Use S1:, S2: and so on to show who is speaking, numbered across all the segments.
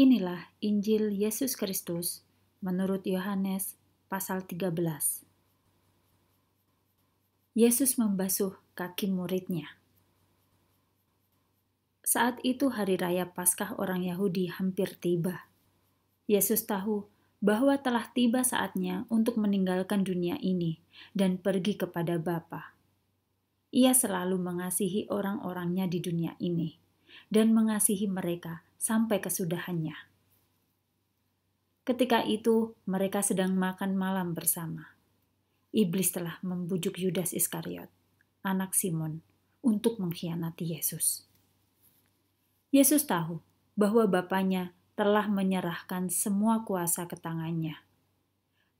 S1: Inilah Injil Yesus Kristus menurut Yohanes pasal 13. Yesus membasuh kaki muridnya. Saat itu hari raya Paskah orang Yahudi hampir tiba. Yesus tahu bahwa telah tiba saatnya untuk meninggalkan dunia ini dan pergi kepada Bapa. Ia selalu mengasihi orang-orangnya di dunia ini dan mengasihi mereka sampai kesudahannya. Ketika itu, mereka sedang makan malam bersama. Iblis telah membujuk Yudas Iskariot, anak Simon, untuk mengkhianati Yesus. Yesus tahu bahwa Bapaknya telah menyerahkan semua kuasa ke tangannya,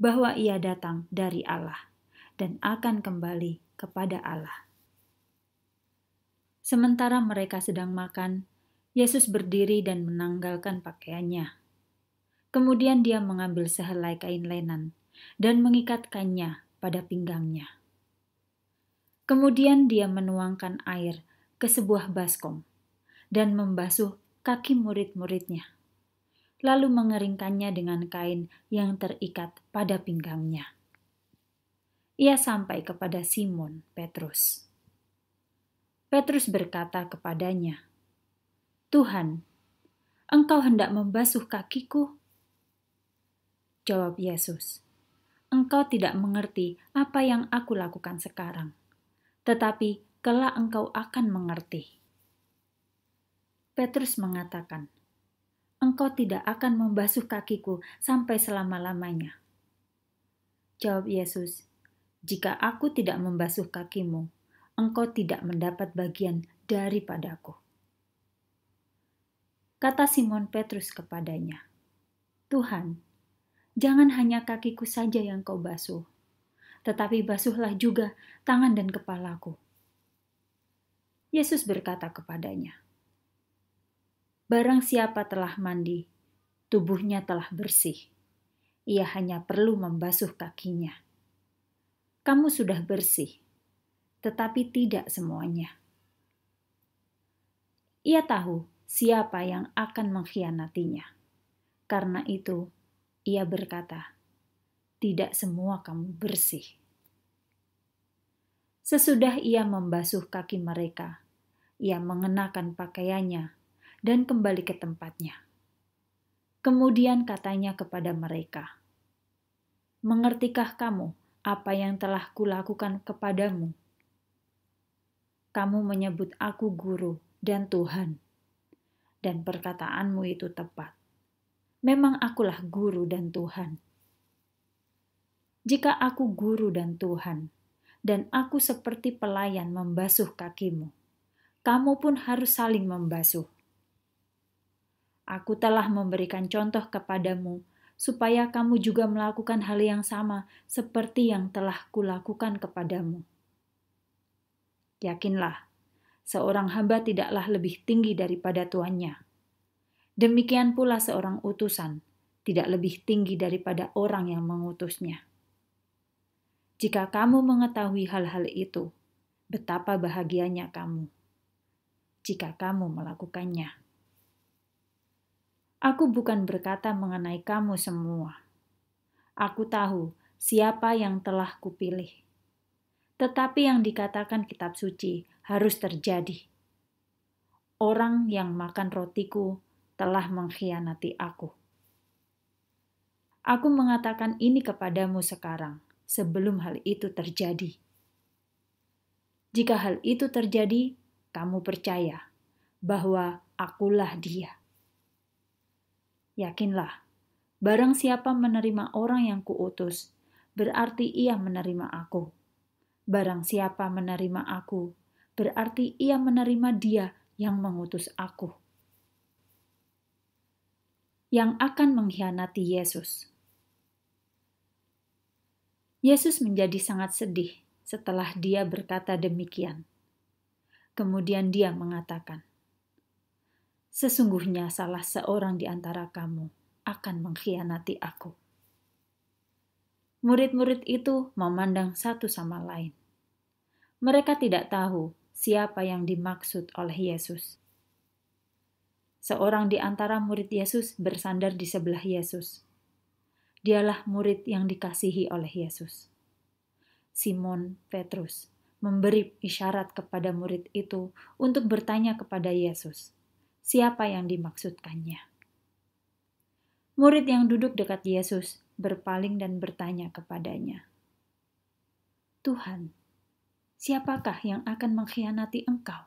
S1: bahwa ia datang dari Allah dan akan kembali kepada Allah. Sementara mereka sedang makan, Yesus berdiri dan menanggalkan pakaiannya. Kemudian dia mengambil sehelai kain lenan dan mengikatkannya pada pinggangnya. Kemudian dia menuangkan air ke sebuah baskom dan membasuh kaki murid-muridnya, lalu mengeringkannya dengan kain yang terikat pada pinggangnya. Ia sampai kepada Simon Petrus. Petrus berkata kepadanya, Tuhan, engkau hendak membasuh kakiku? Jawab Yesus, engkau tidak mengerti apa yang aku lakukan sekarang, tetapi kelak engkau akan mengerti. Petrus mengatakan, engkau tidak akan membasuh kakiku sampai selama-lamanya. Jawab Yesus, jika aku tidak membasuh kakimu, engkau tidak mendapat bagian daripadaku. Kata Simon Petrus kepadanya, "Tuhan, jangan hanya kakiku saja yang kau basuh, tetapi basuhlah juga tangan dan kepalaku." Yesus berkata kepadanya, "Barang siapa telah mandi, tubuhnya telah bersih. Ia hanya perlu membasuh kakinya. Kamu sudah bersih, tetapi tidak semuanya." Ia tahu siapa yang akan mengkhianatinya. Karena itu, ia berkata, "Tidak semua kamu bersih." Sesudah ia membasuh kaki mereka, ia mengenakan pakaiannya dan kembali ke tempatnya. Kemudian katanya kepada mereka, "Mengertikah kamu apa yang telah kulakukan kepadamu? Kamu menyebut aku guru dan Tuhan." dan perkataanmu itu tepat. Memang akulah guru dan Tuhan. Jika aku guru dan Tuhan, dan aku seperti pelayan membasuh kakimu, kamu pun harus saling membasuh. Aku telah memberikan contoh kepadamu, supaya kamu juga melakukan hal yang sama seperti yang telah kulakukan kepadamu. Yakinlah, seorang hamba tidaklah lebih tinggi daripada tuannya. Demikian pula seorang utusan tidak lebih tinggi daripada orang yang mengutusnya. Jika kamu mengetahui hal-hal itu, betapa bahagianya kamu jika kamu melakukannya. Aku bukan berkata mengenai kamu semua. Aku tahu siapa yang telah kupilih tetapi yang dikatakan kitab suci harus terjadi. Orang yang makan rotiku telah mengkhianati aku. Aku mengatakan ini kepadamu sekarang, sebelum hal itu terjadi. Jika hal itu terjadi, kamu percaya bahwa akulah Dia. Yakinlah, barang siapa menerima orang yang kuutus, berarti ia menerima Aku Barang siapa menerima aku, berarti ia menerima dia yang mengutus aku. Yang akan mengkhianati Yesus. Yesus menjadi sangat sedih setelah dia berkata demikian. Kemudian dia mengatakan, Sesungguhnya salah seorang di antara kamu akan mengkhianati aku. Murid-murid itu memandang satu sama lain mereka tidak tahu siapa yang dimaksud oleh Yesus. Seorang di antara murid Yesus bersandar di sebelah Yesus. Dialah murid yang dikasihi oleh Yesus. Simon Petrus memberi isyarat kepada murid itu untuk bertanya kepada Yesus, siapa yang dimaksudkannya. Murid yang duduk dekat Yesus berpaling dan bertanya kepadanya, "Tuhan, siapakah yang akan mengkhianati engkau?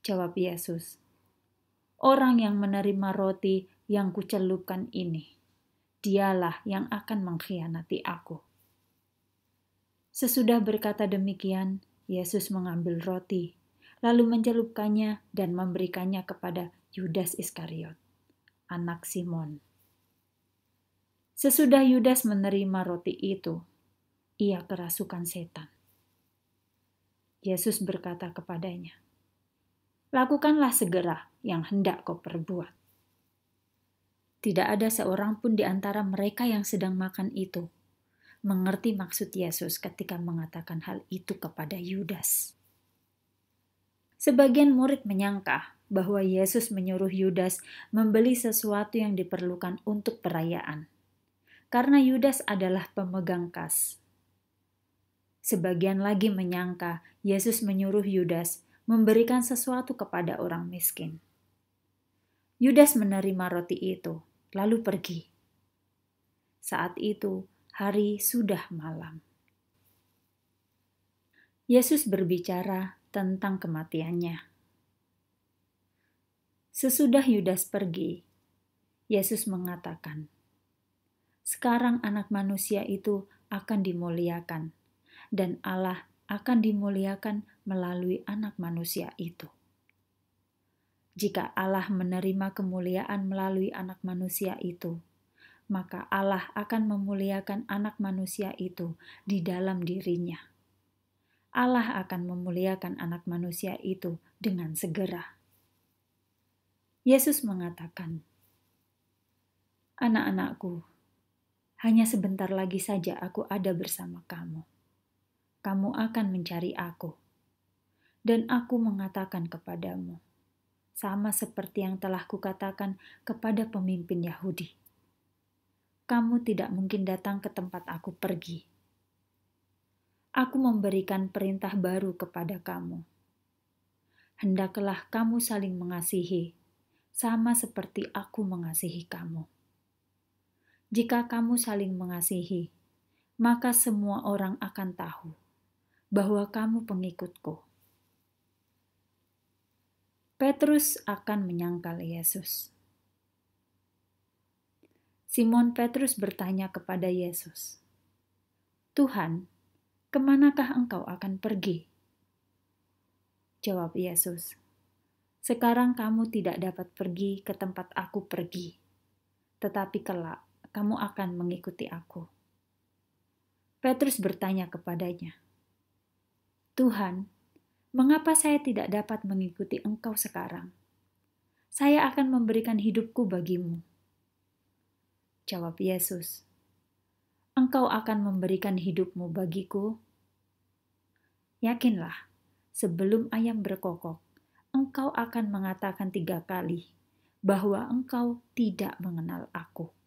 S1: Jawab Yesus, orang yang menerima roti yang kucelupkan ini, dialah yang akan mengkhianati aku. Sesudah berkata demikian, Yesus mengambil roti, lalu mencelupkannya dan memberikannya kepada Yudas Iskariot, anak Simon. Sesudah Yudas menerima roti itu, ia kerasukan setan. Yesus berkata kepadanya, "Lakukanlah segera yang hendak kau perbuat." Tidak ada seorang pun di antara mereka yang sedang makan itu mengerti maksud Yesus ketika mengatakan hal itu kepada Yudas. Sebagian murid menyangka bahwa Yesus menyuruh Yudas membeli sesuatu yang diperlukan untuk perayaan, karena Yudas adalah pemegang kas Sebagian lagi menyangka Yesus menyuruh Yudas memberikan sesuatu kepada orang miskin. Yudas menerima roti itu, lalu pergi. Saat itu, hari sudah malam. Yesus berbicara tentang kematiannya. Sesudah Yudas pergi, Yesus mengatakan, "Sekarang Anak Manusia itu akan dimuliakan." dan Allah akan dimuliakan melalui anak manusia itu. Jika Allah menerima kemuliaan melalui anak manusia itu, maka Allah akan memuliakan anak manusia itu di dalam dirinya. Allah akan memuliakan anak manusia itu dengan segera. Yesus mengatakan, "Anak-anakku, hanya sebentar lagi saja aku ada bersama kamu kamu akan mencari aku. Dan aku mengatakan kepadamu, sama seperti yang telah kukatakan kepada pemimpin Yahudi, kamu tidak mungkin datang ke tempat aku pergi. Aku memberikan perintah baru kepada kamu. Hendaklah kamu saling mengasihi, sama seperti aku mengasihi kamu. Jika kamu saling mengasihi, maka semua orang akan tahu bahwa kamu pengikutku. Petrus akan menyangkal Yesus. Simon Petrus bertanya kepada Yesus, "Tuhan, kemanakah engkau akan pergi?" Jawab Yesus, "Sekarang kamu tidak dapat pergi ke tempat aku pergi, tetapi kelak kamu akan mengikuti aku." Petrus bertanya kepadanya, Tuhan, mengapa saya tidak dapat mengikuti Engkau sekarang? Saya akan memberikan hidupku bagimu. Jawab Yesus, Engkau akan memberikan hidupmu bagiku. Yakinlah, sebelum ayam berkokok, engkau akan mengatakan tiga kali bahwa engkau tidak mengenal aku.